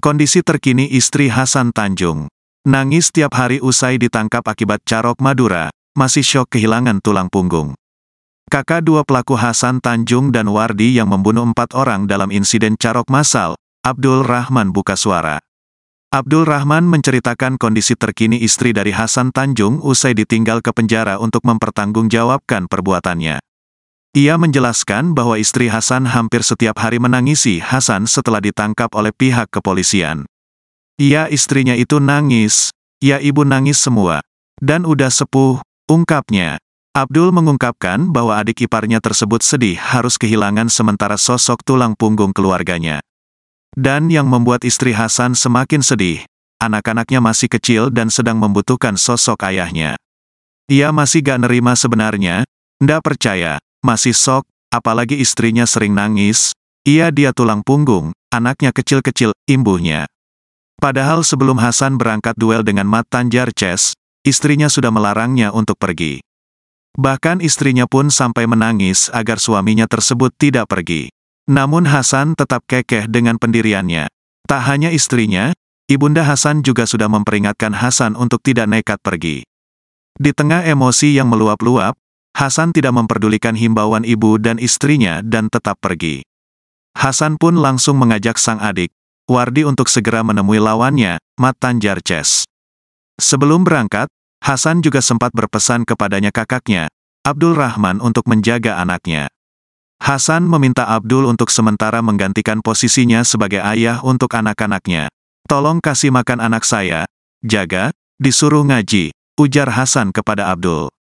Kondisi terkini istri Hasan Tanjung. Nangis tiap hari usai ditangkap akibat carok Madura, masih syok kehilangan tulang punggung. Kakak dua pelaku Hasan Tanjung dan Wardi yang membunuh empat orang dalam insiden carok masal, Abdul Rahman buka suara. Abdul Rahman menceritakan kondisi terkini istri dari Hasan Tanjung usai ditinggal ke penjara untuk mempertanggungjawabkan perbuatannya. Ia menjelaskan bahwa istri Hasan hampir setiap hari menangisi Hasan setelah ditangkap oleh pihak kepolisian. Ia istrinya itu nangis, ya ibu nangis semua. Dan udah sepuh, ungkapnya. Abdul mengungkapkan bahwa adik iparnya tersebut sedih harus kehilangan sementara sosok tulang punggung keluarganya. Dan yang membuat istri Hasan semakin sedih, anak-anaknya masih kecil dan sedang membutuhkan sosok ayahnya. Ia masih gak nerima sebenarnya, ndak percaya, masih sok, apalagi istrinya sering nangis, Ia dia tulang punggung, anaknya kecil-kecil, imbuhnya. Padahal sebelum Hasan berangkat duel dengan Mat Tanjar Chess, istrinya sudah melarangnya untuk pergi. Bahkan istrinya pun sampai menangis agar suaminya tersebut tidak pergi. Namun Hasan tetap kekeh dengan pendiriannya. Tak hanya istrinya, Ibunda Hasan juga sudah memperingatkan Hasan untuk tidak nekat pergi. Di tengah emosi yang meluap-luap, Hasan tidak memperdulikan himbauan ibu dan istrinya dan tetap pergi. Hasan pun langsung mengajak sang adik, Wardi untuk segera menemui lawannya, Matan Jarces. Sebelum berangkat, Hasan juga sempat berpesan kepadanya kakaknya, Abdul Rahman untuk menjaga anaknya. Hasan meminta Abdul untuk sementara menggantikan posisinya sebagai ayah untuk anak-anaknya. Tolong kasih makan anak saya, jaga, disuruh ngaji, ujar Hasan kepada Abdul.